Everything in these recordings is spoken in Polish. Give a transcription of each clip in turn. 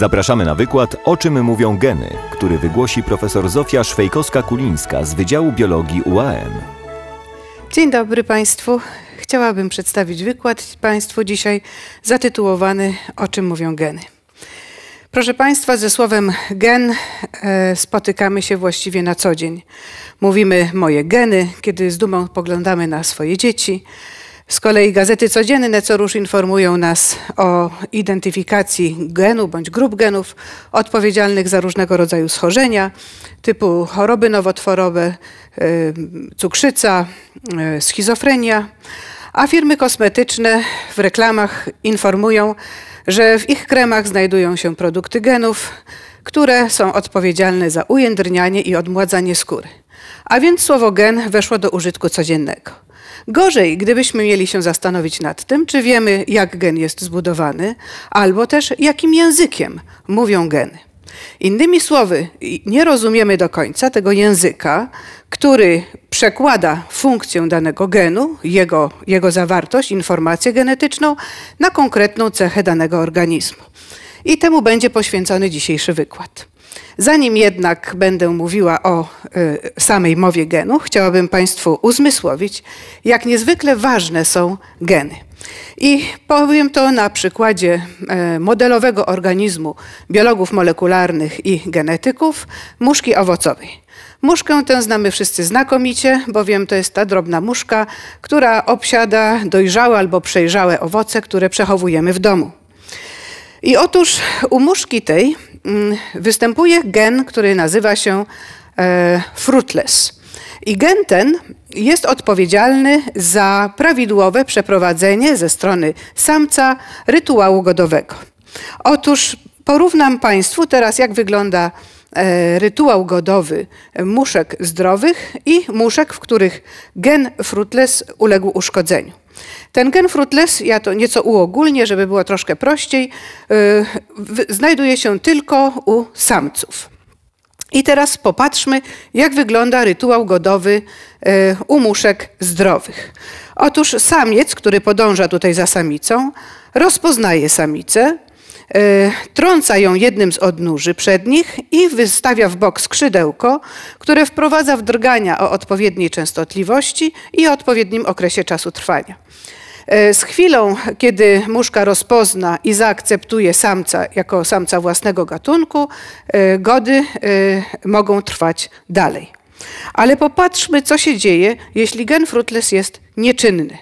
Zapraszamy na wykład O czym mówią geny, który wygłosi profesor Zofia Szwejkowska-Kulińska z Wydziału Biologii UAM. Dzień dobry Państwu. Chciałabym przedstawić wykład Państwu dzisiaj zatytułowany O czym mówią geny. Proszę Państwa, ze słowem gen e, spotykamy się właściwie na co dzień. Mówimy moje geny, kiedy z dumą poglądamy na swoje dzieci z kolei gazety codzienne co rusz informują nas o identyfikacji genu bądź grup genów odpowiedzialnych za różnego rodzaju schorzenia typu choroby nowotworowe, y, cukrzyca, y, schizofrenia, a firmy kosmetyczne w reklamach informują, że w ich kremach znajdują się produkty genów, które są odpowiedzialne za ujędrnianie i odmładzanie skóry. A więc słowo gen weszło do użytku codziennego. Gorzej, gdybyśmy mieli się zastanowić nad tym, czy wiemy, jak gen jest zbudowany, albo też jakim językiem mówią geny. Innymi słowy, nie rozumiemy do końca tego języka, który przekłada funkcję danego genu, jego, jego zawartość, informację genetyczną na konkretną cechę danego organizmu. I temu będzie poświęcony dzisiejszy wykład. Zanim jednak będę mówiła o y, samej mowie genu, chciałabym Państwu uzmysłowić, jak niezwykle ważne są geny. I powiem to na przykładzie e, modelowego organizmu biologów molekularnych i genetyków muszki owocowej. Muszkę tę znamy wszyscy znakomicie, bowiem to jest ta drobna muszka, która obsiada dojrzałe albo przejrzałe owoce, które przechowujemy w domu. I otóż u muszki tej Mm, występuje gen, który nazywa się e, fruitless. I gen ten jest odpowiedzialny za prawidłowe przeprowadzenie ze strony samca rytuału godowego. Otóż porównam Państwu teraz, jak wygląda e, rytuał godowy muszek zdrowych i muszek, w których gen fruitless uległ uszkodzeniu. Ten gen fruitless, ja to nieco uogólnię, żeby było troszkę prościej, y, znajduje się tylko u samców. I teraz popatrzmy, jak wygląda rytuał godowy y, u muszek zdrowych. Otóż samiec, który podąża tutaj za samicą, rozpoznaje samicę, y, trąca ją jednym z odnóży przednich i wystawia w bok skrzydełko, które wprowadza w drgania o odpowiedniej częstotliwości i o odpowiednim okresie czasu trwania. E, z chwilą, kiedy muszka rozpozna i zaakceptuje samca jako samca własnego gatunku, e, gody e, mogą trwać dalej. Ale popatrzmy, co się dzieje, jeśli gen frutles jest nieczynny.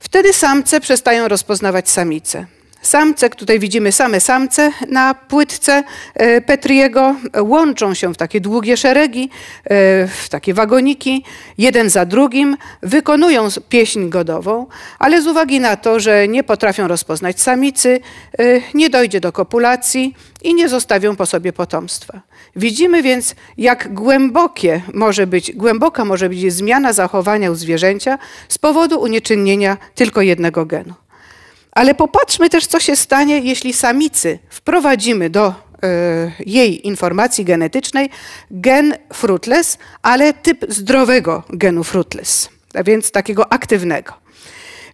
Wtedy samce przestają rozpoznawać samice. Samce, tutaj widzimy same samce na płytce e, Petriego, łączą się w takie długie szeregi, e, w takie wagoniki, jeden za drugim, wykonują pieśń godową, ale z uwagi na to, że nie potrafią rozpoznać samicy, e, nie dojdzie do kopulacji i nie zostawią po sobie potomstwa. Widzimy więc, jak głębokie może być, głęboka może być zmiana zachowania u zwierzęcia z powodu unieczynienia tylko jednego genu. Ale popatrzmy też, co się stanie, jeśli samicy wprowadzimy do e, jej informacji genetycznej gen fruitless, ale typ zdrowego genu fruitless, a więc takiego aktywnego.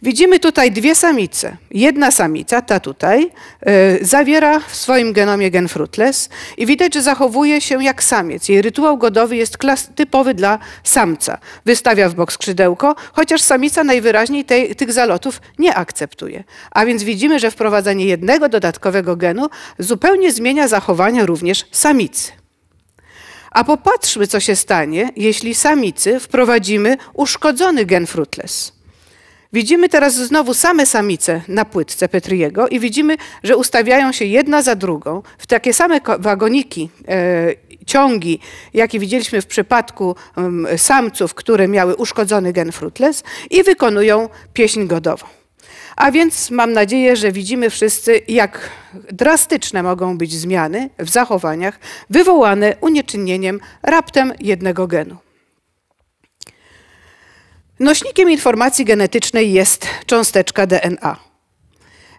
Widzimy tutaj dwie samice. Jedna samica, ta tutaj, y, zawiera w swoim genomie gen fruitless i widać, że zachowuje się jak samiec. Jej rytuał godowy jest klas typowy dla samca. Wystawia w bok skrzydełko, chociaż samica najwyraźniej tej, tych zalotów nie akceptuje. A więc widzimy, że wprowadzenie jednego dodatkowego genu zupełnie zmienia zachowania również samicy. A popatrzmy, co się stanie, jeśli samicy wprowadzimy uszkodzony gen fruitless. Widzimy teraz znowu same samice na płytce Petriego i widzimy, że ustawiają się jedna za drugą w takie same wagoniki, e, ciągi, jakie widzieliśmy w przypadku samców, które miały uszkodzony gen fruitless i wykonują pieśń godową. A więc mam nadzieję, że widzimy wszyscy, jak drastyczne mogą być zmiany w zachowaniach wywołane unieczynnieniem raptem jednego genu. Nośnikiem informacji genetycznej jest cząsteczka DNA.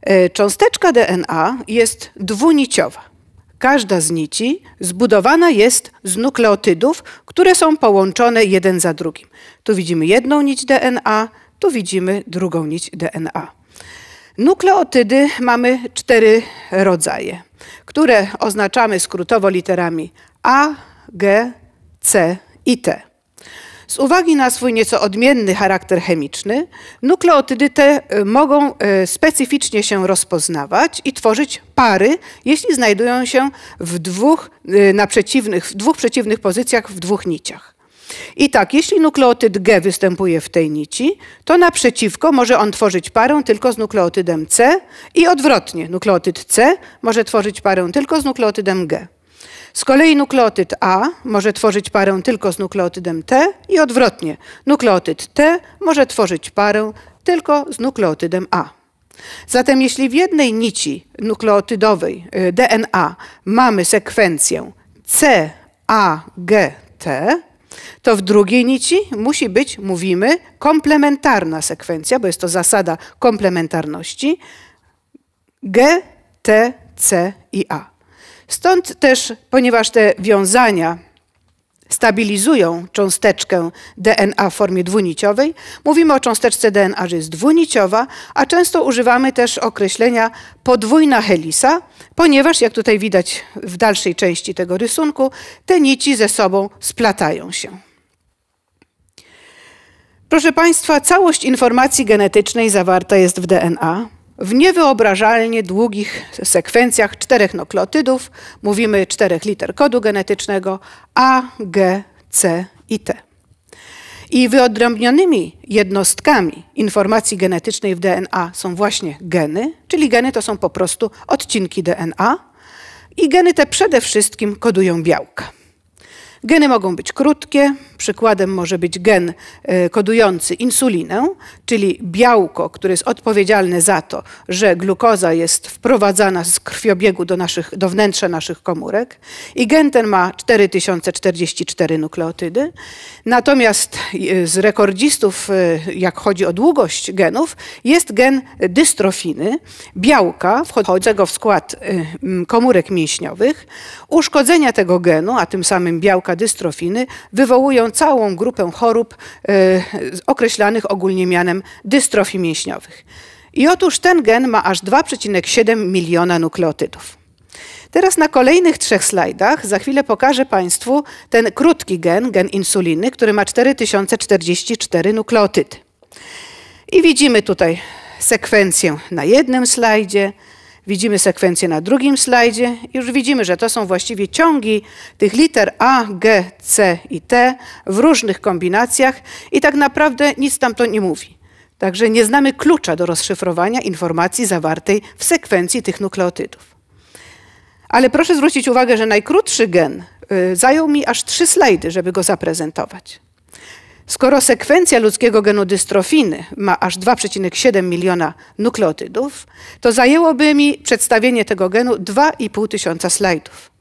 E, cząsteczka DNA jest dwuniciowa. Każda z nici zbudowana jest z nukleotydów, które są połączone jeden za drugim. Tu widzimy jedną nić DNA, tu widzimy drugą nić DNA. Nukleotydy mamy cztery rodzaje, które oznaczamy skrótowo literami A, G, C i T. Z uwagi na swój nieco odmienny charakter chemiczny, nukleotydy te y, mogą y, specyficznie się rozpoznawać i tworzyć pary, jeśli znajdują się w dwóch, y, na przeciwnych, w dwóch przeciwnych pozycjach w dwóch niciach. I tak, jeśli nukleotyd G występuje w tej nici, to naprzeciwko może on tworzyć parę tylko z nukleotydem C i odwrotnie, nukleotyd C może tworzyć parę tylko z nukleotydem G. Z kolei nukleotyd A może tworzyć parę tylko z nukleotydem T i odwrotnie. Nukleotyd T może tworzyć parę tylko z nukleotydem A. Zatem jeśli w jednej nici nukleotydowej y, DNA mamy sekwencję CAGT, to w drugiej nici musi być, mówimy, komplementarna sekwencja, bo jest to zasada komplementarności G, T, C i A. Stąd też, ponieważ te wiązania stabilizują cząsteczkę DNA w formie dwuniciowej, mówimy o cząsteczce DNA, że jest dwuniciowa, a często używamy też określenia podwójna helisa, ponieważ, jak tutaj widać w dalszej części tego rysunku, te nici ze sobą splatają się. Proszę Państwa, całość informacji genetycznej zawarta jest w DNA. W niewyobrażalnie długich sekwencjach czterech nukleotydów mówimy czterech liter kodu genetycznego A, G, C i T. I wyodrębnionymi jednostkami informacji genetycznej w DNA są właśnie geny, czyli geny to są po prostu odcinki DNA, i geny te przede wszystkim kodują białka. Geny mogą być krótkie, przykładem może być gen e, kodujący insulinę, czyli białko, które jest odpowiedzialne za to, że glukoza jest wprowadzana z krwiobiegu do, naszych, do wnętrza naszych komórek. I gen ten ma 4044 nukleotydy. Natomiast e, z rekordzistów, e, jak chodzi o długość genów, jest gen dystrofiny, białka wchodzącego w skład komórek mięśniowych. Uszkodzenia tego genu, a tym samym białka, białka dystrofiny wywołują całą grupę chorób y, określanych ogólnie mianem dystrofii mięśniowych. I otóż ten gen ma aż 2,7 miliona nukleotydów. Teraz na kolejnych trzech slajdach za chwilę pokażę Państwu ten krótki gen, gen insuliny, który ma 4044 nukleotydy. I widzimy tutaj sekwencję na jednym slajdzie, Widzimy sekwencję na drugim slajdzie. Już widzimy, że to są właściwie ciągi tych liter A, G, C i T w różnych kombinacjach i tak naprawdę nic tam to nie mówi. Także nie znamy klucza do rozszyfrowania informacji zawartej w sekwencji tych nukleotydów. Ale proszę zwrócić uwagę, że najkrótszy gen y, zajął mi aż trzy slajdy, żeby go zaprezentować. Skoro sekwencja ludzkiego genu dystrofiny ma aż 2,7 miliona nukleotydów, to zajęłoby mi przedstawienie tego genu 2,5 tysiąca slajdów.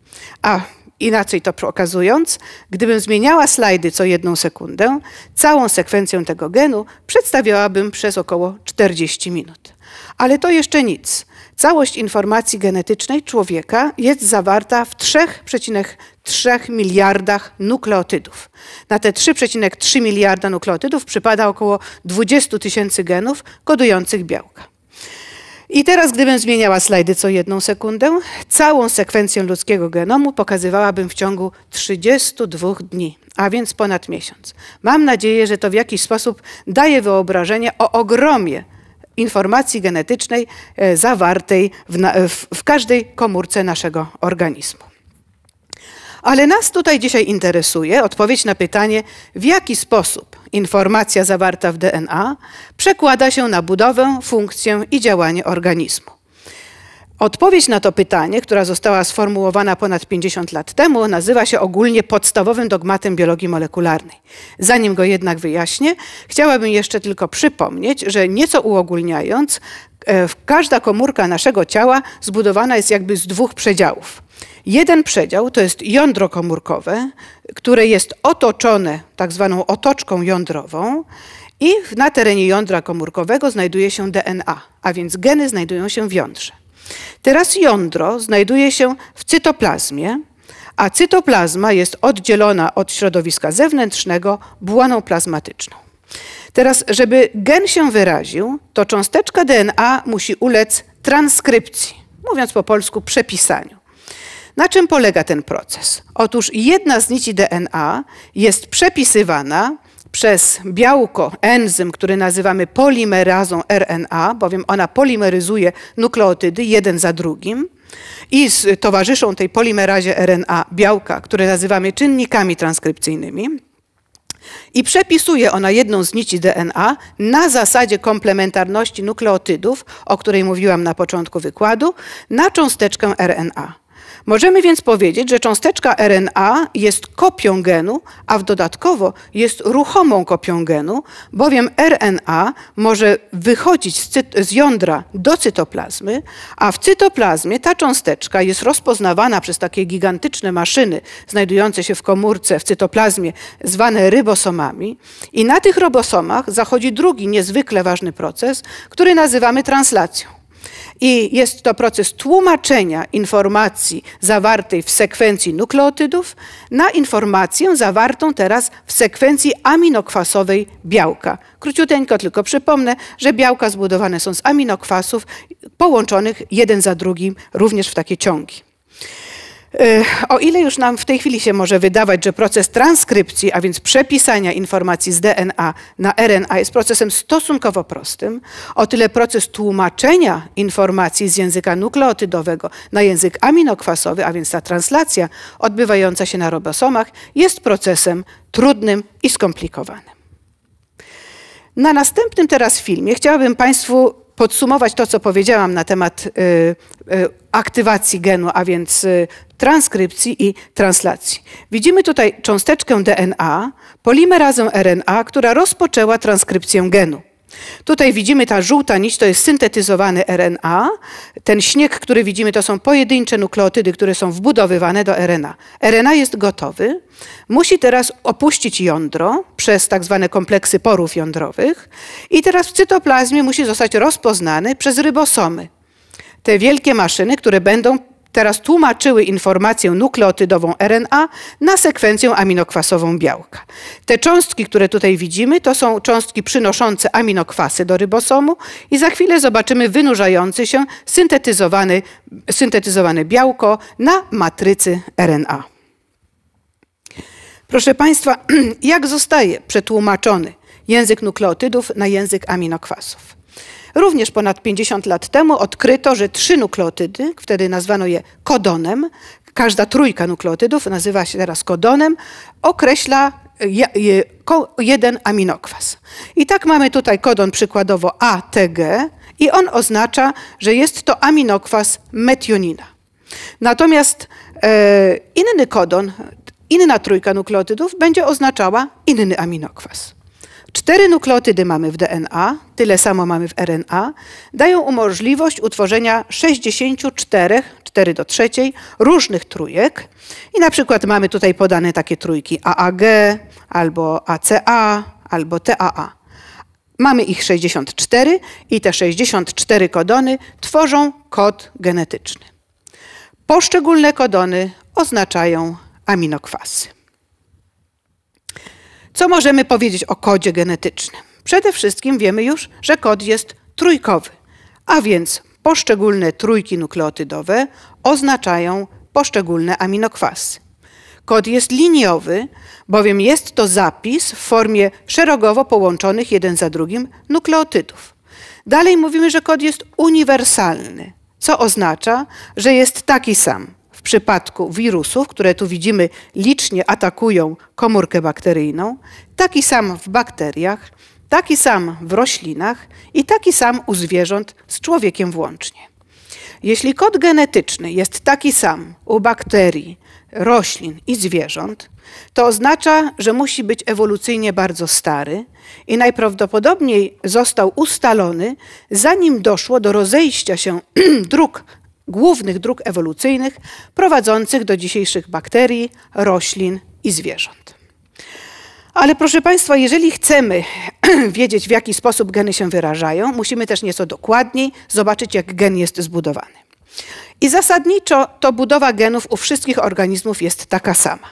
A inaczej to pokazując, gdybym zmieniała slajdy co jedną sekundę, całą sekwencję tego genu przedstawiałabym przez około 40 minut. Ale to jeszcze nic. Całość informacji genetycznej człowieka jest zawarta w 3,3 miliardach nukleotydów. Na te 3,3 miliarda nukleotydów przypada około 20 tysięcy genów kodujących białka. I teraz, gdybym zmieniała slajdy co jedną sekundę, całą sekwencję ludzkiego genomu pokazywałabym w ciągu 32 dni, a więc ponad miesiąc. Mam nadzieję, że to w jakiś sposób daje wyobrażenie o ogromie informacji genetycznej e, zawartej w, na, w, w każdej komórce naszego organizmu. Ale nas tutaj dzisiaj interesuje odpowiedź na pytanie, w jaki sposób informacja zawarta w DNA przekłada się na budowę, funkcję i działanie organizmu. Odpowiedź na to pytanie, która została sformułowana ponad 50 lat temu, nazywa się ogólnie podstawowym dogmatem biologii molekularnej. Zanim go jednak wyjaśnię, chciałabym jeszcze tylko przypomnieć, że nieco uogólniając, e, każda komórka naszego ciała zbudowana jest jakby z dwóch przedziałów. Jeden przedział to jest jądro komórkowe, które jest otoczone tak zwaną otoczką jądrową i na terenie jądra komórkowego znajduje się DNA, a więc geny znajdują się w jądrze. Teraz jądro znajduje się w cytoplazmie, a cytoplazma jest oddzielona od środowiska zewnętrznego błaną plazmatyczną. Teraz, żeby gen się wyraził, to cząsteczka DNA musi ulec transkrypcji, mówiąc po polsku przepisaniu. Na czym polega ten proces? Otóż jedna z nici DNA jest przepisywana przez białko, enzym, który nazywamy polimerazą RNA, bowiem ona polimeryzuje nukleotydy jeden za drugim i towarzyszą tej polimerazie RNA białka, które nazywamy czynnikami transkrypcyjnymi. I przepisuje ona jedną z nici DNA na zasadzie komplementarności nukleotydów, o której mówiłam na początku wykładu, na cząsteczkę RNA. Możemy więc powiedzieć, że cząsteczka RNA jest kopią genu, a w dodatkowo jest ruchomą kopią genu, bowiem RNA może wychodzić z, z jądra do cytoplazmy, a w cytoplazmie ta cząsteczka jest rozpoznawana przez takie gigantyczne maszyny znajdujące się w komórce, w cytoplazmie, zwane rybosomami. I na tych rybosomach zachodzi drugi niezwykle ważny proces, który nazywamy translacją. I jest to proces tłumaczenia informacji zawartej w sekwencji nukleotydów na informację zawartą teraz w sekwencji aminokwasowej białka. Króciuteńko tylko przypomnę, że białka zbudowane są z aminokwasów połączonych jeden za drugim również w takie ciągi. E, o ile już nam w tej chwili się może wydawać, że proces transkrypcji, a więc przepisania informacji z DNA na RNA jest procesem stosunkowo prostym, o tyle proces tłumaczenia informacji z języka nukleotydowego na język aminokwasowy, a więc ta translacja odbywająca się na robosomach, jest procesem trudnym i skomplikowanym. Na następnym teraz filmie chciałabym Państwu podsumować to, co powiedziałam na temat y, y, aktywacji genu, a więc y, transkrypcji i translacji. Widzimy tutaj cząsteczkę DNA, polimerazę RNA, która rozpoczęła transkrypcję genu. Tutaj widzimy ta żółta nić, to jest syntetyzowany RNA. Ten śnieg, który widzimy, to są pojedyncze nukleotydy, które są wbudowywane do RNA. RNA jest gotowy, musi teraz opuścić jądro przez tak zwane kompleksy porów jądrowych i teraz w cytoplazmie musi zostać rozpoznany przez rybosomy. Te wielkie maszyny, które będą teraz tłumaczyły informację nukleotydową RNA na sekwencję aminokwasową białka. Te cząstki, które tutaj widzimy, to są cząstki przynoszące aminokwasy do rybosomu i za chwilę zobaczymy wynurzający się syntetyzowany, syntetyzowane białko na matrycy RNA. Proszę Państwa, jak zostaje przetłumaczony język nukleotydów na język aminokwasów? Również ponad 50 lat temu odkryto, że trzy nukleotydy, wtedy nazwano je kodonem, każda trójka nukleotydów nazywa się teraz kodonem, określa jeden aminokwas. I tak mamy tutaj kodon przykładowo ATG i on oznacza, że jest to aminokwas metionina. Natomiast e, inny kodon, inna trójka nukleotydów będzie oznaczała inny aminokwas. Cztery nukleotydy mamy w DNA, tyle samo mamy w RNA, dają możliwość utworzenia 64, 4 do 3, różnych trójek. I na przykład mamy tutaj podane takie trójki AAG, albo ACA, albo TAA. Mamy ich 64 i te 64 kodony tworzą kod genetyczny. Poszczególne kodony oznaczają aminokwasy. Co możemy powiedzieć o kodzie genetycznym? Przede wszystkim wiemy już, że kod jest trójkowy, a więc poszczególne trójki nukleotydowe oznaczają poszczególne aminokwasy. Kod jest liniowy, bowiem jest to zapis w formie szerogowo połączonych jeden za drugim nukleotydów. Dalej mówimy, że kod jest uniwersalny, co oznacza, że jest taki sam przypadku wirusów, które tu widzimy licznie atakują komórkę bakteryjną, taki sam w bakteriach, taki sam w roślinach i taki sam u zwierząt z człowiekiem włącznie. Jeśli kod genetyczny jest taki sam u bakterii, roślin i zwierząt, to oznacza, że musi być ewolucyjnie bardzo stary i najprawdopodobniej został ustalony, zanim doszło do rozejścia się dróg głównych dróg ewolucyjnych prowadzących do dzisiejszych bakterii, roślin i zwierząt. Ale proszę Państwa, jeżeli chcemy wiedzieć, w jaki sposób geny się wyrażają, musimy też nieco dokładniej zobaczyć, jak gen jest zbudowany. I zasadniczo to budowa genów u wszystkich organizmów jest taka sama.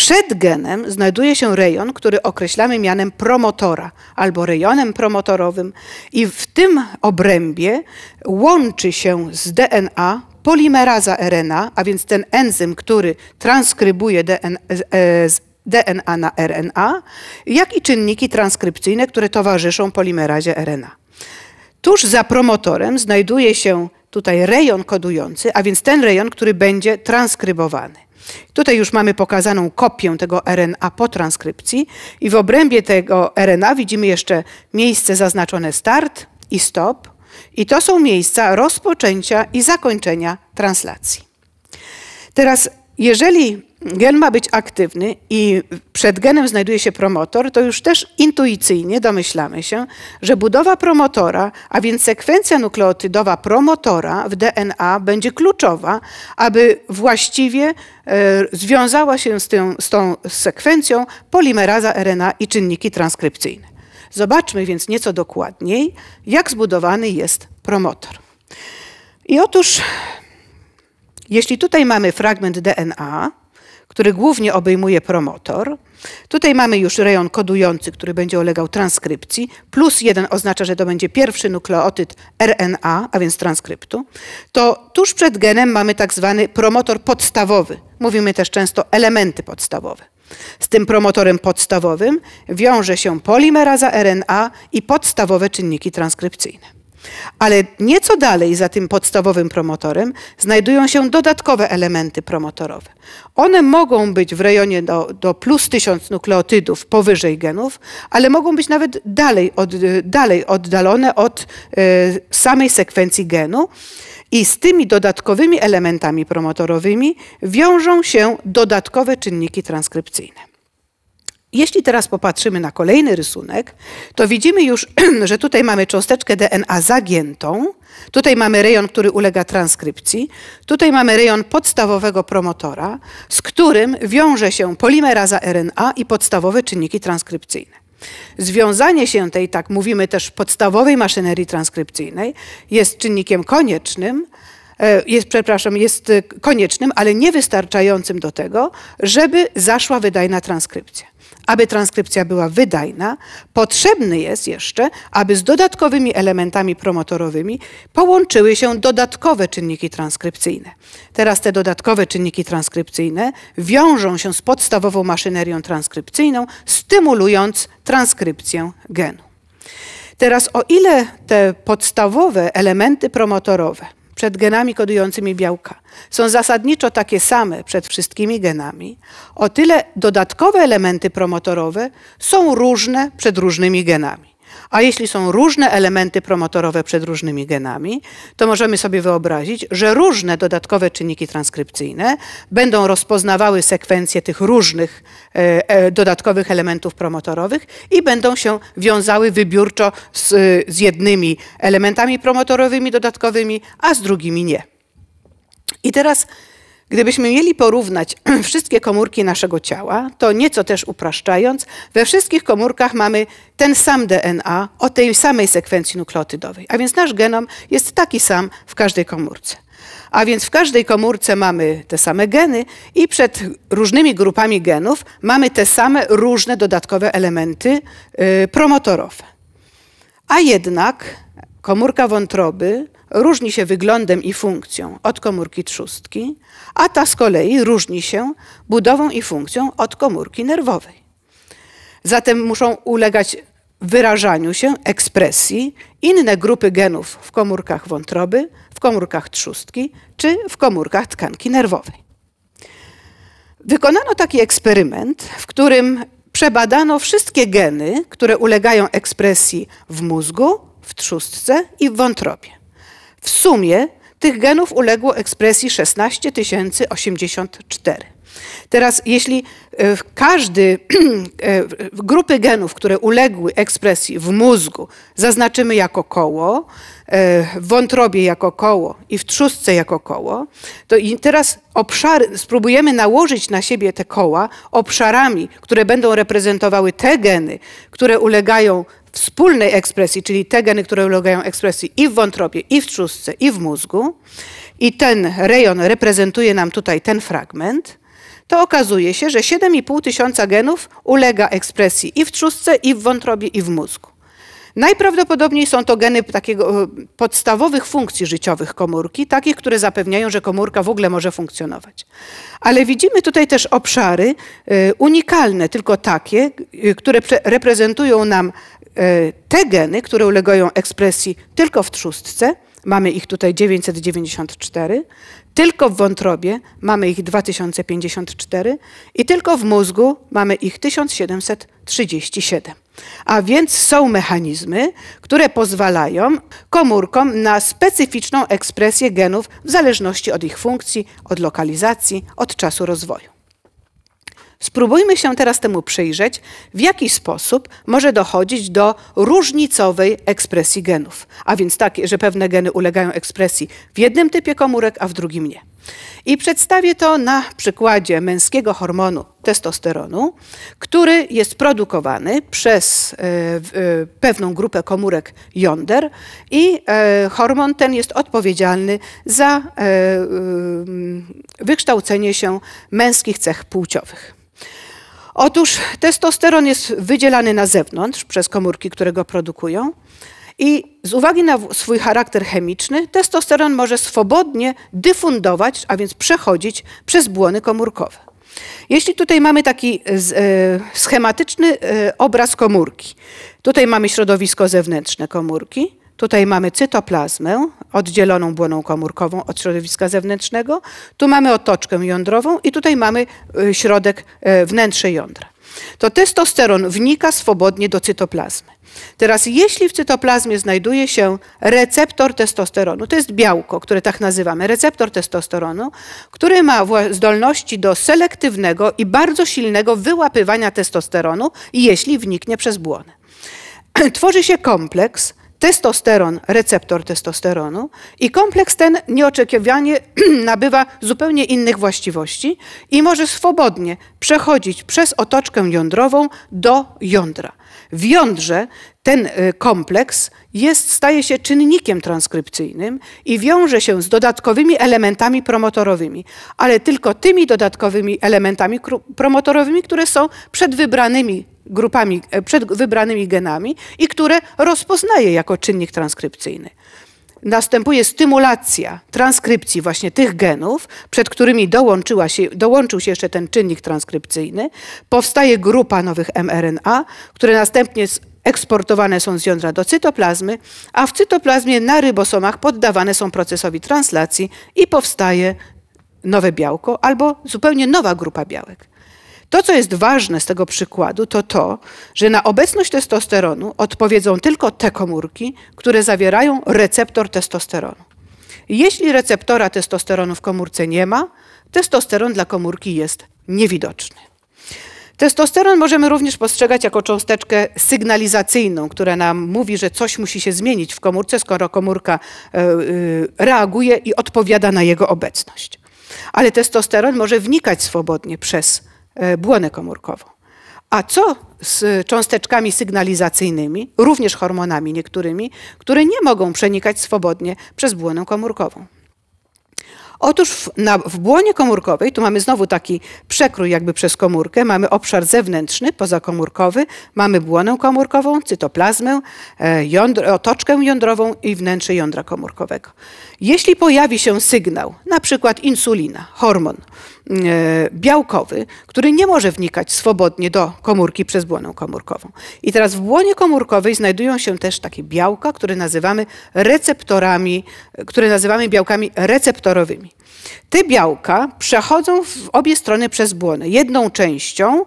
Przed genem znajduje się rejon, który określamy mianem promotora albo rejonem promotorowym, i w tym obrębie łączy się z DNA polimeraza RNA, a więc ten enzym, który transkrybuje DNA, e, e, DNA na RNA, jak i czynniki transkrypcyjne, które towarzyszą polimerazie RNA. Tuż za promotorem znajduje się tutaj rejon kodujący, a więc ten rejon, który będzie transkrybowany. Tutaj już mamy pokazaną kopię tego RNA po transkrypcji i w obrębie tego RNA widzimy jeszcze miejsce zaznaczone start i stop i to są miejsca rozpoczęcia i zakończenia translacji. Teraz jeżeli gen ma być aktywny i przed genem znajduje się promotor, to już też intuicyjnie domyślamy się, że budowa promotora, a więc sekwencja nukleotydowa promotora w DNA będzie kluczowa, aby właściwie e, związała się z, tym, z tą sekwencją polimeraza RNA i czynniki transkrypcyjne. Zobaczmy więc nieco dokładniej, jak zbudowany jest promotor. I otóż, jeśli tutaj mamy fragment DNA, który głównie obejmuje promotor. Tutaj mamy już rejon kodujący, który będzie ulegał transkrypcji. Plus jeden oznacza, że to będzie pierwszy nukleotyd RNA, a więc transkryptu. To tuż przed genem mamy tak zwany promotor podstawowy. Mówimy też często elementy podstawowe. Z tym promotorem podstawowym wiąże się polimeraza RNA i podstawowe czynniki transkrypcyjne. Ale nieco dalej za tym podstawowym promotorem znajdują się dodatkowe elementy promotorowe. One mogą być w rejonie do, do plus 1000 nukleotydów powyżej genów, ale mogą być nawet dalej, od, dalej oddalone od y, samej sekwencji genu. I z tymi dodatkowymi elementami promotorowymi wiążą się dodatkowe czynniki transkrypcyjne. Jeśli teraz popatrzymy na kolejny rysunek, to widzimy już, że tutaj mamy cząsteczkę DNA zagiętą, tutaj mamy rejon, który ulega transkrypcji, tutaj mamy rejon podstawowego promotora, z którym wiąże się polimeraza RNA i podstawowe czynniki transkrypcyjne. Związanie się tej, tak mówimy też podstawowej maszynerii transkrypcyjnej, jest czynnikiem koniecznym, e, jest, przepraszam, jest e, koniecznym, ale niewystarczającym do tego, żeby zaszła wydajna transkrypcja. Aby transkrypcja była wydajna, potrzebny jest jeszcze, aby z dodatkowymi elementami promotorowymi połączyły się dodatkowe czynniki transkrypcyjne. Teraz te dodatkowe czynniki transkrypcyjne wiążą się z podstawową maszynerią transkrypcyjną, stymulując transkrypcję genu. Teraz o ile te podstawowe elementy promotorowe przed genami kodującymi białka są zasadniczo takie same przed wszystkimi genami, o tyle dodatkowe elementy promotorowe są różne przed różnymi genami. A jeśli są różne elementy promotorowe przed różnymi genami, to możemy sobie wyobrazić, że różne dodatkowe czynniki transkrypcyjne będą rozpoznawały sekwencje tych różnych e, e dodatkowych elementów promotorowych i będą się wiązały wybiórczo z, e, z jednymi elementami promotorowymi dodatkowymi, a z drugimi nie. I teraz Gdybyśmy mieli porównać wszystkie komórki naszego ciała, to nieco też upraszczając, we wszystkich komórkach mamy ten sam DNA o tej samej sekwencji nukleotydowej. A więc nasz genom jest taki sam w każdej komórce. A więc w każdej komórce mamy te same geny i przed różnymi grupami genów mamy te same różne dodatkowe elementy y, promotorowe. A jednak komórka wątroby różni się wyglądem i funkcją od komórki trzustki, a ta z kolei różni się budową i funkcją od komórki nerwowej. Zatem muszą ulegać wyrażaniu się, ekspresji inne grupy genów w komórkach wątroby, w komórkach trzustki czy w komórkach tkanki nerwowej. Wykonano taki eksperyment, w którym przebadano wszystkie geny, które ulegają ekspresji w mózgu, w trzustce i w wątrobie. W sumie tych genów uległo ekspresji 16 084. Teraz, jeśli e, każdy e, grupy genów, które uległy ekspresji w mózgu, zaznaczymy jako koło, e, w wątrobie jako koło i w trzustce jako koło, to i teraz obszary, spróbujemy nałożyć na siebie te koła obszarami, które będą reprezentowały te geny, które ulegają wspólnej ekspresji, czyli te geny, które ulegają ekspresji i w wątrobie, i w trzustce, i w mózgu, i ten rejon reprezentuje nam tutaj ten fragment, to okazuje się, że 7,5 tysiąca genów ulega ekspresji i w trzustce, i w wątrobie, i w mózgu. Najprawdopodobniej są to geny takiego e, podstawowych funkcji życiowych komórki, takich, które zapewniają, że komórka w ogóle może funkcjonować. Ale widzimy tutaj też obszary e, unikalne, tylko takie, e, które reprezentują nam E, te geny, które ulegają ekspresji tylko w trzustce, mamy ich tutaj 994, tylko w wątrobie mamy ich 2054 i tylko w mózgu mamy ich 1737. A więc są mechanizmy, które pozwalają komórkom na specyficzną ekspresję genów w zależności od ich funkcji, od lokalizacji, od czasu rozwoju. Spróbujmy się teraz temu przyjrzeć, w jaki sposób może dochodzić do różnicowej ekspresji genów, a więc takie, że pewne geny ulegają ekspresji w jednym typie komórek, a w drugim nie. I przedstawię to na przykładzie męskiego hormonu testosteronu, który jest produkowany przez e, e, pewną grupę komórek jąder i e, hormon ten jest odpowiedzialny za wykształcenie się męskich cech płciowych. Otóż testosteron jest wydzielany na zewnątrz przez komórki, które go produkują. I z uwagi na swój charakter chemiczny, testosteron może swobodnie dyfundować, a więc przechodzić przez błony komórkowe. Jeśli tutaj mamy taki e, e, schematyczny e, obraz komórki, tutaj mamy środowisko zewnętrzne komórki, Tutaj mamy cytoplazmę oddzieloną błoną komórkową od środowiska zewnętrznego. Tu mamy otoczkę jądrową i tutaj mamy środek wnętrze jądra to testosteron wnika swobodnie do cytoplazmy. Teraz, jeśli w cytoplazmie znajduje się receptor testosteronu, to jest białko, które tak nazywamy, receptor testosteronu, który ma zdolności do selektywnego i bardzo silnego wyłapywania testosteronu, jeśli wniknie przez błonę. Tworzy się kompleks, testosteron, receptor testosteronu i kompleks ten nieoczekiwanie nabywa zupełnie innych właściwości i może swobodnie przechodzić przez otoczkę jądrową do jądra. W jądrze ten y, kompleks jest, staje się czynnikiem transkrypcyjnym i wiąże się z dodatkowymi elementami promotorowymi, ale tylko tymi dodatkowymi elementami promotorowymi, które są przed wybranymi grupami, e, przed wybranymi genami i które rozpoznaje jako czynnik transkrypcyjny. Następuje stymulacja transkrypcji właśnie tych genów, przed którymi dołączyła się, dołączył się jeszcze ten czynnik transkrypcyjny. Powstaje grupa nowych mRNA, które następnie eksportowane są z jądra do cytoplazmy, a w cytoplazmie na rybosomach poddawane są procesowi translacji i powstaje nowe białko albo zupełnie nowa grupa białek. To, co jest ważne z tego przykładu, to to, że na obecność testosteronu odpowiedzą tylko te komórki, które zawierają receptor testosteronu. Jeśli receptora testosteronu w komórce nie ma, testosteron dla komórki jest niewidoczny. Testosteron możemy również postrzegać jako cząsteczkę sygnalizacyjną, która nam mówi, że coś musi się zmienić w komórce, skoro komórka e, e, reaguje i odpowiada na jego obecność. Ale testosteron może wnikać swobodnie przez E, błonę komórkową. A co z cząsteczkami sygnalizacyjnymi, również hormonami niektórymi, które nie mogą przenikać swobodnie przez błonę komórkową? Otóż w, na, w błonie komórkowej, tu mamy znowu taki przekrój jakby przez komórkę, mamy obszar zewnętrzny, pozakomórkowy, mamy błonę komórkową, cytoplazmę, e, jądro, otoczkę jądrową i wnętrze jądra komórkowego. Jeśli pojawi się sygnał, na przykład insulina, hormon e, białkowy, który nie może wnikać swobodnie do komórki przez błonę komórkową. I teraz w błonie komórkowej znajdują się też takie białka, które nazywamy receptorami, e, które nazywamy białkami receptorowymi. Te białka przechodzą w obie strony przez błonę. Jedną częścią e,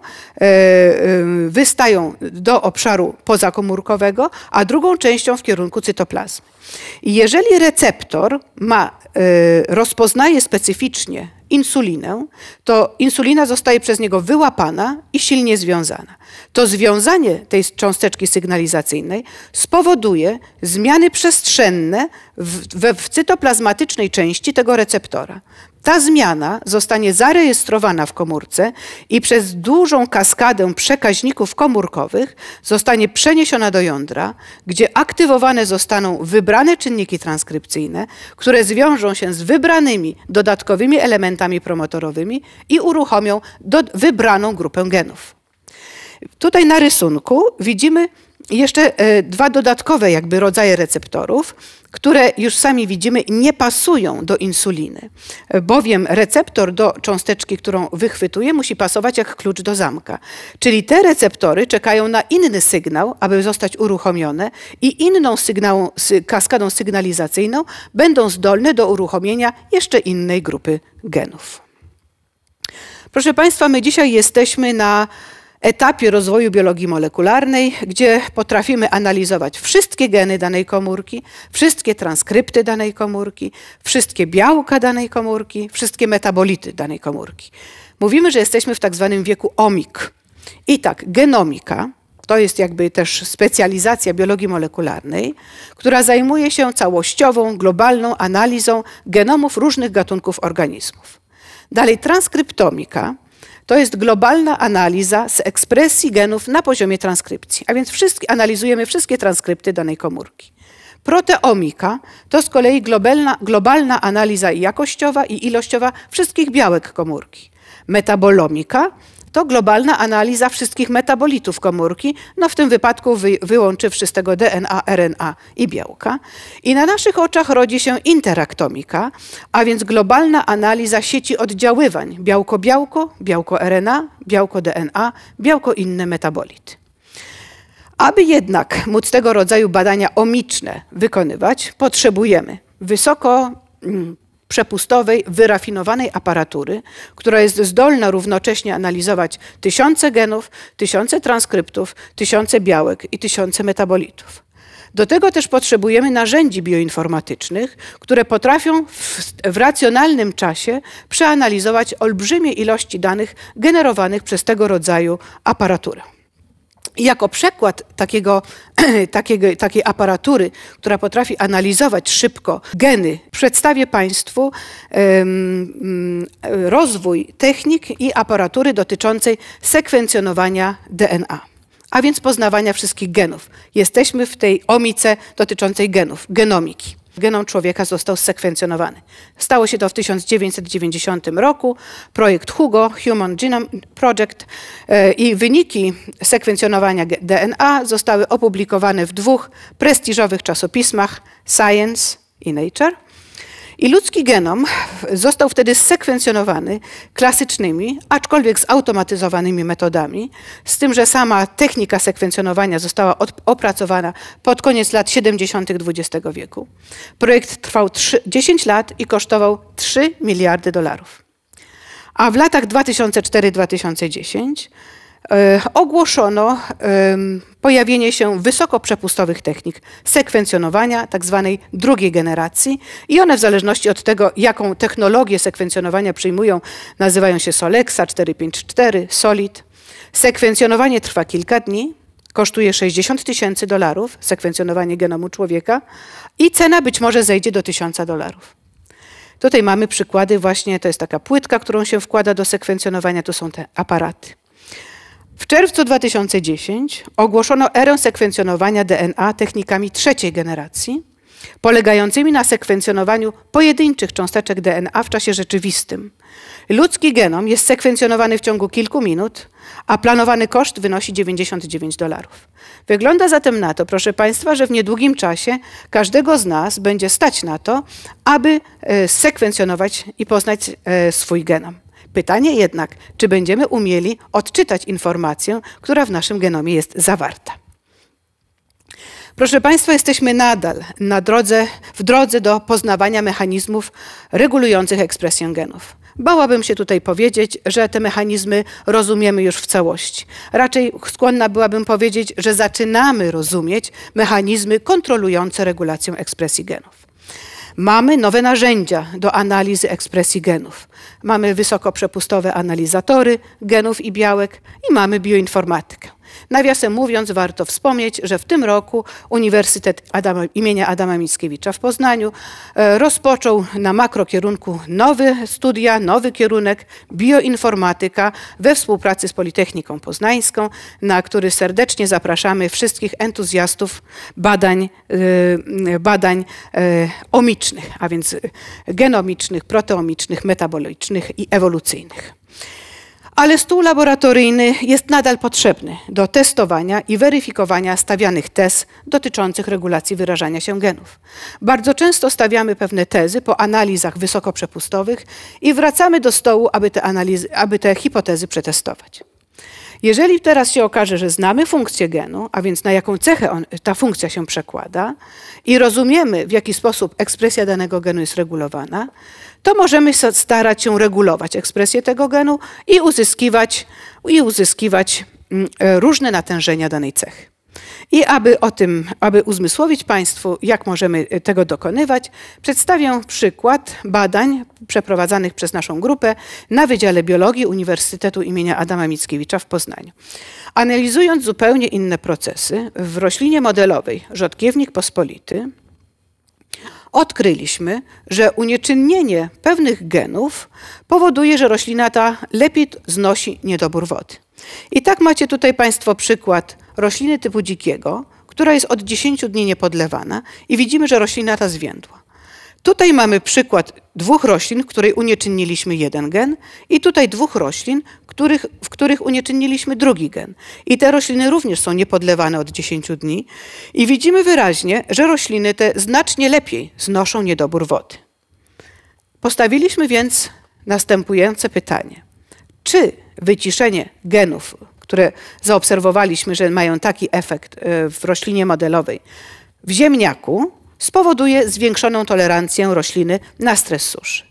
wystają do obszaru pozakomórkowego, a drugą częścią w kierunku cytoplazmy. I jeżeli receptor ma, y, rozpoznaje specyficznie insulinę, to insulina zostaje przez niego wyłapana i silnie związana. To związanie tej cząsteczki sygnalizacyjnej spowoduje zmiany przestrzenne w, w, w cytoplazmatycznej części tego receptora. Ta zmiana zostanie zarejestrowana w komórce i przez dużą kaskadę przekaźników komórkowych zostanie przeniesiona do jądra, gdzie aktywowane zostaną wybrane czynniki transkrypcyjne, które zwiążą się z wybranymi dodatkowymi elementami promotorowymi i uruchomią do, wybraną grupę genów. Tutaj na rysunku widzimy jeszcze e, dwa dodatkowe jakby rodzaje receptorów, które już sami widzimy nie pasują do insuliny, e, bowiem receptor do cząsteczki, którą wychwytuje, musi pasować jak klucz do zamka. Czyli te receptory czekają na inny sygnał, aby zostać uruchomione i inną kaskadą sygnalizacyjną będą zdolne do uruchomienia jeszcze innej grupy genów. Proszę Państwa, my dzisiaj jesteśmy na etapie rozwoju biologii molekularnej, gdzie potrafimy analizować wszystkie geny danej komórki, wszystkie transkrypty danej komórki, wszystkie białka danej komórki, wszystkie metabolity danej komórki. Mówimy, że jesteśmy w tak zwanym wieku omik. I tak, genomika, to jest jakby też specjalizacja biologii molekularnej, która zajmuje się całościową, globalną analizą genomów różnych gatunków organizmów. Dalej transkryptomika, to jest globalna analiza z ekspresji genów na poziomie transkrypcji, a więc wszystkie, analizujemy wszystkie transkrypty danej komórki. Proteomika to z kolei globalna, globalna analiza jakościowa i ilościowa wszystkich białek komórki. Metabolomika to globalna analiza wszystkich metabolitów komórki, no w tym wypadku wy, wyłączywszy z tego DNA, RNA i białka. I na naszych oczach rodzi się interaktomika, a więc globalna analiza sieci oddziaływań białko-białko, białko-RNA, białko-DNA, białko-inny metabolit. Aby jednak móc tego rodzaju badania omiczne wykonywać, potrzebujemy wysoko mm, przepustowej, wyrafinowanej aparatury, która jest zdolna równocześnie analizować tysiące genów, tysiące transkryptów, tysiące białek i tysiące metabolitów. Do tego też potrzebujemy narzędzi bioinformatycznych, które potrafią w, w, racjonalnym czasie przeanalizować olbrzymie ilości danych generowanych przez tego rodzaju aparaturę. I jako przykład takiego, takiego, takiej aparatury, która potrafi analizować szybko geny, przedstawię Państwu um, rozwój technik i aparatury dotyczącej sekwencjonowania DNA, a więc poznawania wszystkich genów. Jesteśmy w tej omice dotyczącej genów, genomiki genom człowieka został sekwencjonowany. Stało się to w 1990 roku. Projekt HUGO, Human Genome Project e, i wyniki sekwencjonowania DNA zostały opublikowane w dwóch prestiżowych czasopismach Science i Nature. I ludzki genom został wtedy sekwencjonowany klasycznymi, aczkolwiek zautomatyzowanymi metodami, z tym, że sama technika sekwencjonowania została opracowana pod koniec lat 70. XX wieku. Projekt trwał 3, 10 lat i kosztował 3 miliardy dolarów. A w latach 2004-2010 E, ogłoszono pojawienie się wysokoprzepustowych technik sekwencjonowania, tak zwanej drugiej generacji, i one w zależności od tego, jaką technologię sekwencjonowania przyjmują, nazywają się Solexa 454, Solid. Sekwencjonowanie trwa kilka dni, kosztuje 60 tysięcy dolarów, sekwencjonowanie genomu człowieka, i cena być może zejdzie do 1000 dolarów. Tutaj mamy przykłady, właśnie to jest taka płytka, którą się wkłada do sekwencjonowania, to są te aparaty. W czerwcu 2010 ogłoszono erę sekwencjonowania DNA technikami trzeciej generacji, polegającymi na sekwencjonowaniu pojedynczych cząsteczek DNA w czasie rzeczywistym. Ludzki genom jest sekwencjonowany w ciągu kilku minut, a planowany koszt wynosi 99 dolarów. Wygląda zatem na to, proszę Państwa, że w niedługim czasie każdego z nas będzie stać na to, aby e, sekwencjonować i poznać e, swój genom. Pytanie jednak, czy będziemy umieli odczytać informację, która w naszym genomie jest zawarta. Proszę Państwa, jesteśmy nadal na drodze, w drodze do poznawania mechanizmów regulujących ekspresję genów. Bałabym się tutaj powiedzieć, że te mechanizmy rozumiemy już w całości. Raczej skłonna byłabym powiedzieć, że zaczynamy rozumieć mechanizmy kontrolujące regulację ekspresji genów. Mamy nowe narzędzia do analizy ekspresji genów. Mamy wysokoprzepustowe analizatory genów i białek i mamy bioinformatykę. Nawiasem mówiąc, warto wspomnieć, że w tym roku Uniwersytet Adama, imienia Adama Mickiewicza w Poznaniu e, rozpoczął na makrokierunku nowy studia, nowy kierunek bioinformatyka we współpracy z Politechniką Poznańską, na który serdecznie zapraszamy wszystkich entuzjastów badań, e, badań e, omicznych, a więc genomicznych, proteomicznych, metabolicznych i ewolucyjnych ale stół laboratoryjny jest nadal potrzebny do testowania i weryfikowania stawianych tez dotyczących regulacji wyrażania się genów. Bardzo często stawiamy pewne tezy po analizach wysokoprzepustowych i wracamy do stołu, aby te, analizy, aby te hipotezy przetestować. Jeżeli teraz się okaże, że znamy funkcję genu, a więc na jaką cechę on, ta funkcja się przekłada i rozumiemy, w jaki sposób ekspresja danego genu jest regulowana, to możemy starać się regulować ekspresję tego genu i uzyskiwać, i uzyskiwać mm, e, różne natężenia danej cechy. I aby o tym, aby uzmysłowić Państwu, jak możemy e, tego dokonywać, przedstawię przykład badań przeprowadzanych przez naszą grupę na Wydziale Biologii Uniwersytetu im. Adama Mickiewicza w Poznaniu. Analizując zupełnie inne procesy, w roślinie modelowej rzodkiewnik pospolity odkryliśmy, że unieczynnienie pewnych genów powoduje, że roślina ta lepiej znosi niedobór wody. I tak macie tutaj Państwo przykład rośliny typu dzikiego, która jest od 10 dni niepodlewana i widzimy, że roślina ta zwiędła. Tutaj mamy przykład dwóch roślin, w której unieczyniliśmy jeden gen i tutaj dwóch roślin, których, w których unieczyniliśmy drugi gen. I te rośliny również są niepodlewane od 10 dni i widzimy wyraźnie, że rośliny te znacznie lepiej znoszą niedobór wody. Postawiliśmy więc następujące pytanie. Czy wyciszenie genów, które zaobserwowaliśmy, że mają taki efekt e, w roślinie modelowej, w ziemniaku spowoduje zwiększoną tolerancję rośliny na stres suszy.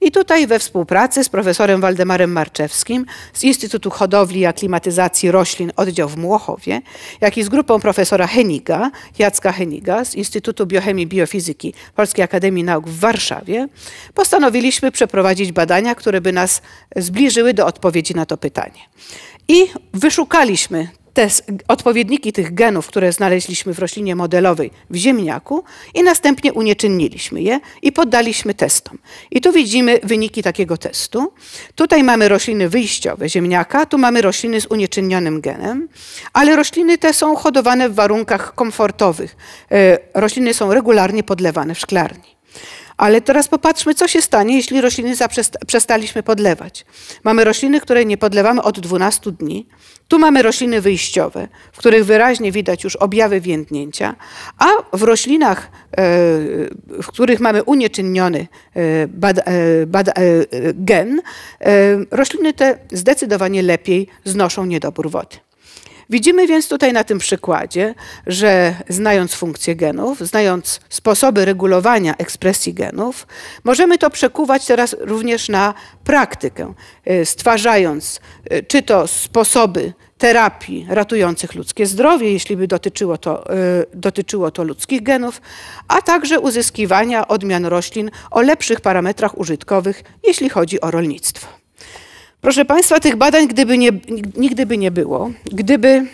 I tutaj we współpracy z profesorem Waldemarem Marczewskim z Instytutu Hodowli i Aklimatyzacji Roślin Oddział w Młochowie, jak i z grupą profesora Heniga, Jacka Heniga z Instytutu Biochemii i Biofizyki Polskiej Akademii Nauk w Warszawie, postanowiliśmy przeprowadzić badania, które by nas zbliżyły do odpowiedzi na to pytanie. I wyszukaliśmy te odpowiedniki tych genów, które znaleźliśmy w roślinie modelowej w ziemniaku i następnie unieczynniliśmy je i poddaliśmy testom. I tu widzimy wyniki takiego testu. Tutaj mamy rośliny wyjściowe ziemniaka, tu mamy rośliny z unieczynionym genem, ale rośliny te są hodowane w warunkach komfortowych. E, rośliny są regularnie podlewane w szklarni. Ale teraz popatrzmy, co się stanie, jeśli rośliny przestaliśmy podlewać. Mamy rośliny, które nie podlewamy od 12 dni. Tu mamy rośliny wyjściowe, w których wyraźnie widać już objawy więdnięcia, a w roślinach, e, w których mamy unieczynniony e, e, gen, rośliny te zdecydowanie lepiej znoszą niedobór wody. Widzimy więc tutaj na tym przykładzie, że znając funkcje genów, znając sposoby regulowania ekspresji genów, możemy to przekuwać teraz również na praktykę, y, stwarzając y, czy to sposoby terapii ratujących ludzkie zdrowie, jeśli by dotyczyło to, y, dotyczyło to ludzkich genów, a także uzyskiwania odmian roślin o lepszych parametrach użytkowych, jeśli chodzi o rolnictwo. Proszę Państwa, tych badań gdyby nie, nigdy by nie było, gdyby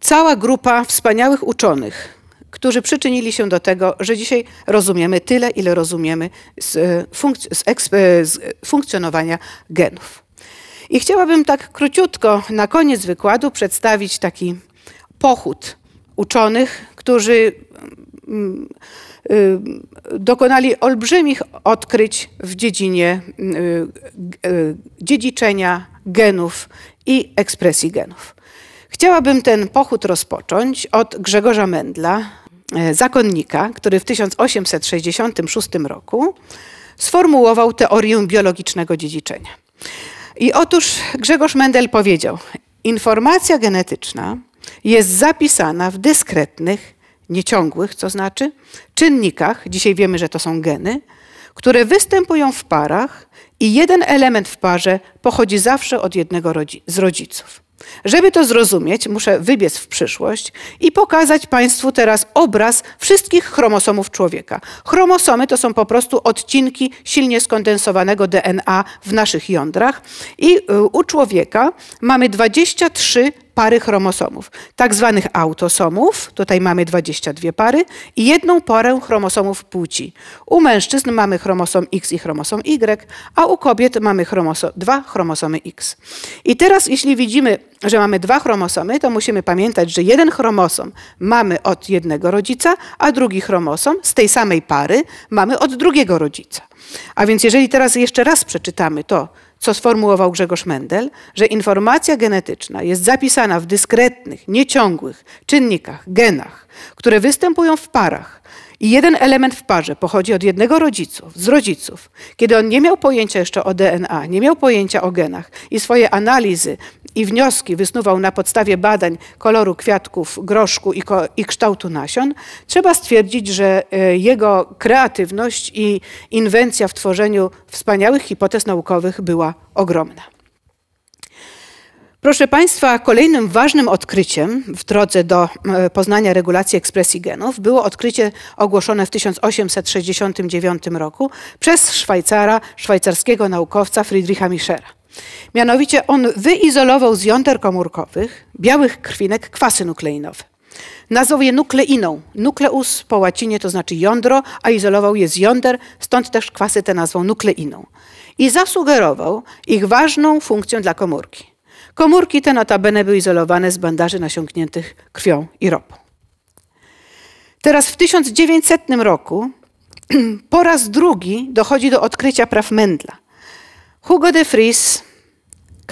cała grupa wspaniałych uczonych, którzy przyczynili się do tego, że dzisiaj rozumiemy tyle, ile rozumiemy z, e, z, e, z funkcjonowania genów. I chciałabym tak króciutko na koniec wykładu przedstawić taki pochód uczonych, którzy. Mm, Y, dokonali olbrzymich odkryć w dziedzinie y, y, dziedziczenia genów i ekspresji genów. Chciałabym ten pochód rozpocząć od Grzegorza Mendla, zakonnika, który w 1866 roku sformułował teorię biologicznego dziedziczenia. I otóż Grzegorz Mendel powiedział: Informacja genetyczna jest zapisana w dyskretnych, nieciągłych, co znaczy czynnikach, dzisiaj wiemy, że to są geny, które występują w parach i jeden element w parze pochodzi zawsze od jednego z rodziców. Żeby to zrozumieć, muszę wybiec w przyszłość i pokazać Państwu teraz obraz wszystkich chromosomów człowieka. Chromosomy to są po prostu odcinki silnie skondensowanego DNA w naszych jądrach i y, u człowieka mamy 23 pary chromosomów, tak zwanych autosomów, tutaj mamy 22 pary, i jedną parę chromosomów płci. U mężczyzn mamy chromosom X i chromosom Y, a u kobiet mamy chromoso dwa chromosomy X. I teraz, jeśli widzimy, że mamy dwa chromosomy, to musimy pamiętać, że jeden chromosom mamy od jednego rodzica, a drugi chromosom z tej samej pary mamy od drugiego rodzica. A więc jeżeli teraz jeszcze raz przeczytamy to, co sformułował Grzegorz Mendel, że informacja genetyczna jest zapisana w dyskretnych, nieciągłych czynnikach, genach, które występują w parach i jeden element w parze pochodzi od jednego rodziców, z rodziców. Kiedy on nie miał pojęcia jeszcze o DNA, nie miał pojęcia o genach i swoje analizy i wnioski wysnuwał na podstawie badań koloru kwiatków, groszku i, i kształtu nasion, trzeba stwierdzić, że e, jego kreatywność i inwencja w tworzeniu wspaniałych hipotez naukowych była ogromna. Proszę Państwa, kolejnym ważnym odkryciem w drodze do e, poznania regulacji ekspresji genów było odkrycie ogłoszone w 1869 roku przez Szwajcara, szwajcarskiego naukowca Friedricha Mischera. Mianowicie on wyizolował z jąder komórkowych białych krwinek kwasy nukleinowe. Nazwał je nukleiną. Nukleus po łacinie to znaczy jądro, a izolował je z jąder, stąd też kwasy te nazwą nukleiną. I zasugerował ich ważną funkcję dla komórki. Komórki te notabene były izolowane z bandaży nasiąkniętych krwią i ropą. Teraz w 1900 roku po raz drugi dochodzi do odkrycia praw Mendla. Hugo de Vries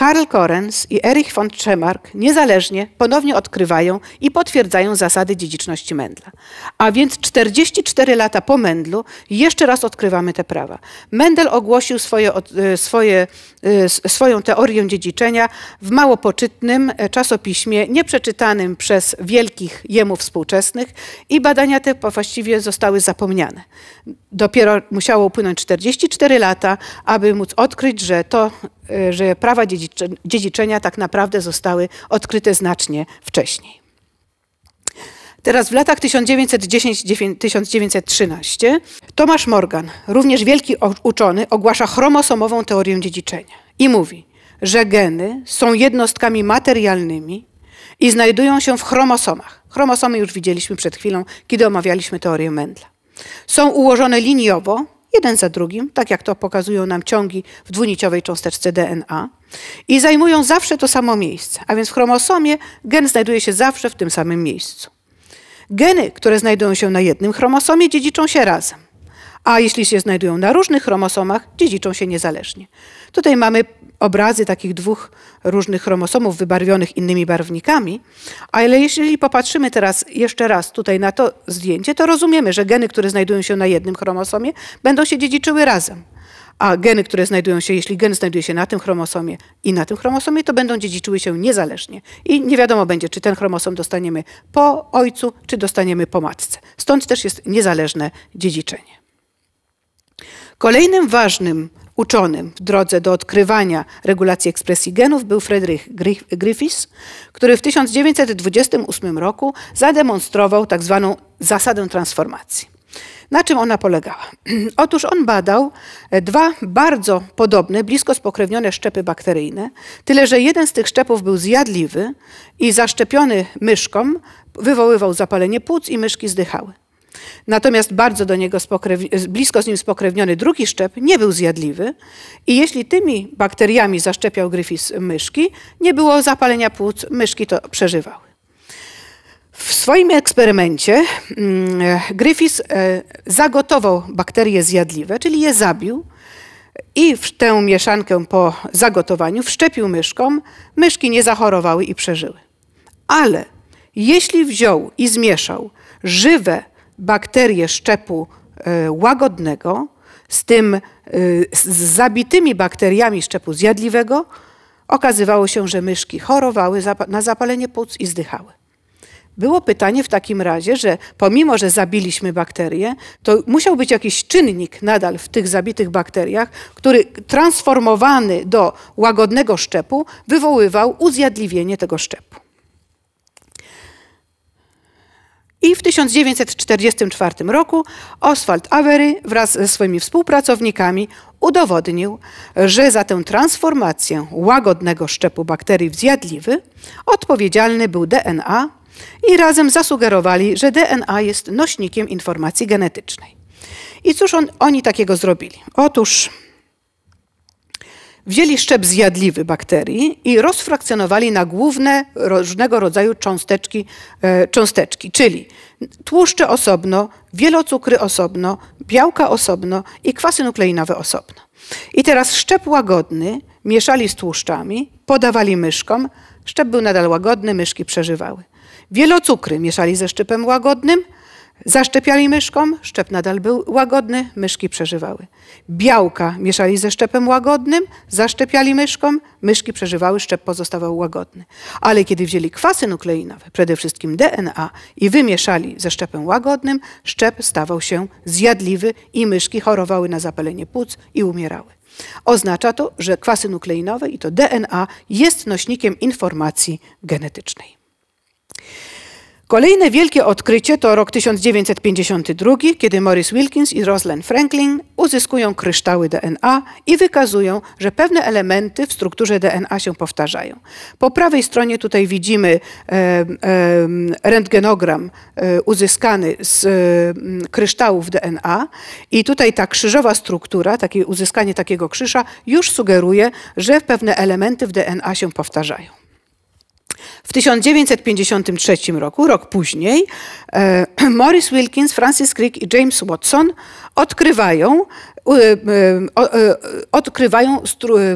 Karl Korens i Erich von Trzemark niezależnie ponownie odkrywają i potwierdzają zasady dziedziczności Mendla. A więc 44 lata po Mendlu jeszcze raz odkrywamy te prawa. Mendel ogłosił swoje, e, swoje, e, swoją teorię dziedziczenia w mało poczytnym e, czasopiśmie, nieprzeczytanym przez wielkich jemu współczesnych i badania te właściwie zostały zapomniane. Dopiero musiało upłynąć 44 lata, aby móc odkryć, że to Y, że prawa dziedziczenia tak naprawdę zostały odkryte znacznie wcześniej. Teraz w latach 1910-1913 Tomasz Morgan, również wielki uczony, ogłasza chromosomową teorię dziedziczenia i mówi, że geny są jednostkami materialnymi i znajdują się w chromosomach. Chromosomy już widzieliśmy przed chwilą, kiedy omawialiśmy teorię Mendla. Są ułożone liniowo, jeden za drugim, tak jak to pokazują nam ciągi w dwuniciowej cząsteczce DNA, i zajmują zawsze to samo miejsce, a więc w chromosomie gen znajduje się zawsze w tym samym miejscu. Geny, które znajdują się na jednym chromosomie, dziedziczą się razem a jeśli się znajdują na różnych chromosomach, dziedziczą się niezależnie. Tutaj mamy obrazy takich dwóch różnych chromosomów wybarwionych innymi barwnikami, ale jeśli popatrzymy teraz jeszcze raz tutaj na to zdjęcie, to rozumiemy, że geny, które znajdują się na jednym chromosomie, będą się dziedziczyły razem. A geny, które znajdują się, jeśli gen znajduje się na tym chromosomie i na tym chromosomie, to będą dziedziczyły się niezależnie. I nie wiadomo będzie, czy ten chromosom dostaniemy po ojcu, czy dostaniemy po matce. Stąd też jest niezależne dziedziczenie. Kolejnym ważnym uczonym w drodze do odkrywania regulacji ekspresji genów był Friedrich Griffiths, który w 1928 roku zademonstrował tzw. Tak zasadę transformacji. Na czym ona polegała? Otóż on badał e, dwa bardzo podobne, blisko spokrewnione szczepy bakteryjne, tyle że jeden z tych szczepów był zjadliwy i zaszczepiony myszką wywoływał zapalenie płuc i myszki zdychały. Natomiast bardzo do niego blisko z nim spokrewniony drugi szczep nie był zjadliwy i jeśli tymi bakteriami zaszczepiał Griffiths myszki, nie było zapalenia płuc, myszki to przeżywały. W swoim eksperymencie mm, Griffiths e, zagotował bakterie zjadliwe, czyli je zabił i w tę mieszankę po zagotowaniu wszczepił myszkom. Myszki nie zachorowały i przeżyły. Ale jeśli wziął i zmieszał żywe bakterie szczepu e, łagodnego z tym e, z zabitymi bakteriami szczepu zjadliwego, okazywało się, że myszki chorowały na zapalenie płuc i zdychały. Było pytanie w takim razie, że pomimo, że zabiliśmy bakterie, to musiał być jakiś czynnik nadal w tych zabitych bakteriach, który transformowany do łagodnego szczepu wywoływał uzjadliwienie tego szczepu. I w 1944 roku Oswald Avery wraz ze swoimi współpracownikami udowodnił, że za tę transformację łagodnego szczepu bakterii w zjadliwy odpowiedzialny był DNA i razem zasugerowali, że DNA jest nośnikiem informacji genetycznej. I cóż on, oni takiego zrobili? Otóż Wzięli szczep zjadliwy bakterii i rozfrakcjonowali na główne różnego rodzaju cząsteczki, e, cząsteczki, czyli tłuszcze osobno, wielocukry osobno, białka osobno i kwasy nukleinowe osobno. I teraz szczep łagodny mieszali z tłuszczami, podawali myszkom. Szczep był nadal łagodny, myszki przeżywały. Wielocukry mieszali ze szczepem łagodnym – Zaszczepiali myszkom, szczep nadal był łagodny, myszki przeżywały. Białka mieszali ze szczepem łagodnym, zaszczepiali myszkom, myszki przeżywały, szczep pozostawał łagodny. Ale kiedy wzięli kwasy nukleinowe, przede wszystkim DNA, i wymieszali ze szczepem łagodnym, szczep stawał się zjadliwy i myszki chorowały na zapalenie płuc i umierały. Oznacza to, że kwasy nukleinowe i to DNA jest nośnikiem informacji genetycznej. Kolejne wielkie odkrycie to rok 1952, kiedy Morris Wilkins i Rosalind Franklin uzyskują kryształy DNA i wykazują, że pewne elementy w strukturze DNA się powtarzają. Po prawej stronie tutaj widzimy e, e, rentgenogram e, uzyskany z e, kryształów DNA i tutaj ta krzyżowa struktura, takie uzyskanie takiego krzyża już sugeruje, że pewne elementy w DNA się powtarzają. W 1953 roku, rok później, e, Morris Wilkins, Francis Crick i James Watson odkrywają, e, e, odkrywają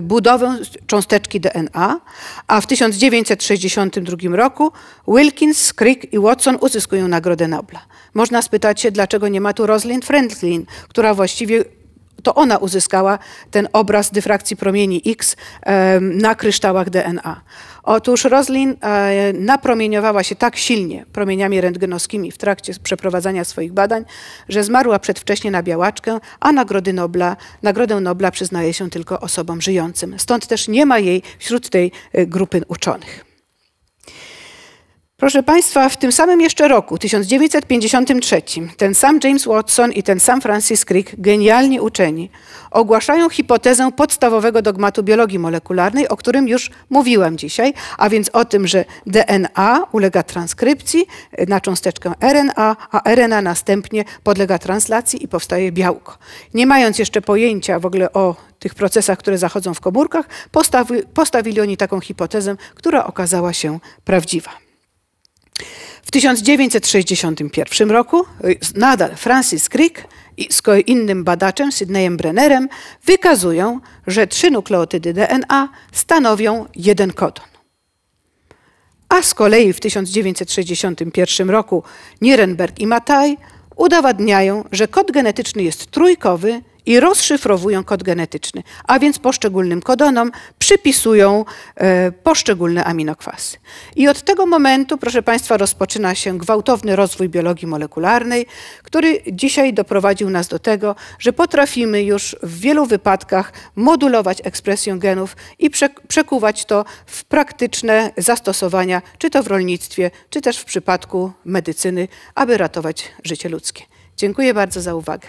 budowę cząsteczki DNA, a w 1962 roku Wilkins, Crick i Watson uzyskują Nagrodę Nobla. Można spytać się, dlaczego nie ma tu Rosalind Franklin, która właściwie to ona uzyskała ten obraz dyfrakcji promieni X na kryształach DNA. Otóż Roslin e, napromieniowała się tak silnie promieniami rentgenowskimi w trakcie przeprowadzania swoich badań, że zmarła przedwcześnie na białaczkę, a nagrody Nobla, nagrodę Nobla przyznaje się tylko osobom żyjącym. Stąd też nie ma jej wśród tej e, grupy uczonych. Proszę Państwa, w tym samym jeszcze roku, 1953, ten sam James Watson i ten sam Francis Crick, genialni uczeni, ogłaszają hipotezę podstawowego dogmatu biologii molekularnej, o którym już mówiłam dzisiaj, a więc o tym, że DNA ulega transkrypcji na cząsteczkę RNA, a RNA następnie podlega translacji i powstaje białko. Nie mając jeszcze pojęcia w ogóle o tych procesach, które zachodzą w komórkach, postawi, postawili oni taką hipotezę, która okazała się prawdziwa. W 1961 roku y, nadal Francis Crick z innym badaczem, Sydneyem Brennerem, wykazują, że trzy nukleotydy DNA stanowią jeden kodon. A z kolei w 1961 roku Nierenberg i Mataj udowadniają, że kod genetyczny jest trójkowy i rozszyfrowują kod genetyczny, a więc poszczególnym kodonom przypisują e, poszczególne aminokwasy. I od tego momentu, proszę Państwa, rozpoczyna się gwałtowny rozwój biologii molekularnej, który dzisiaj doprowadził nas do tego, że potrafimy już w wielu wypadkach modulować ekspresję genów i przekuwać to w praktyczne zastosowania, czy to w rolnictwie, czy też w przypadku medycyny, aby ratować życie ludzkie. Dziękuję bardzo za uwagę.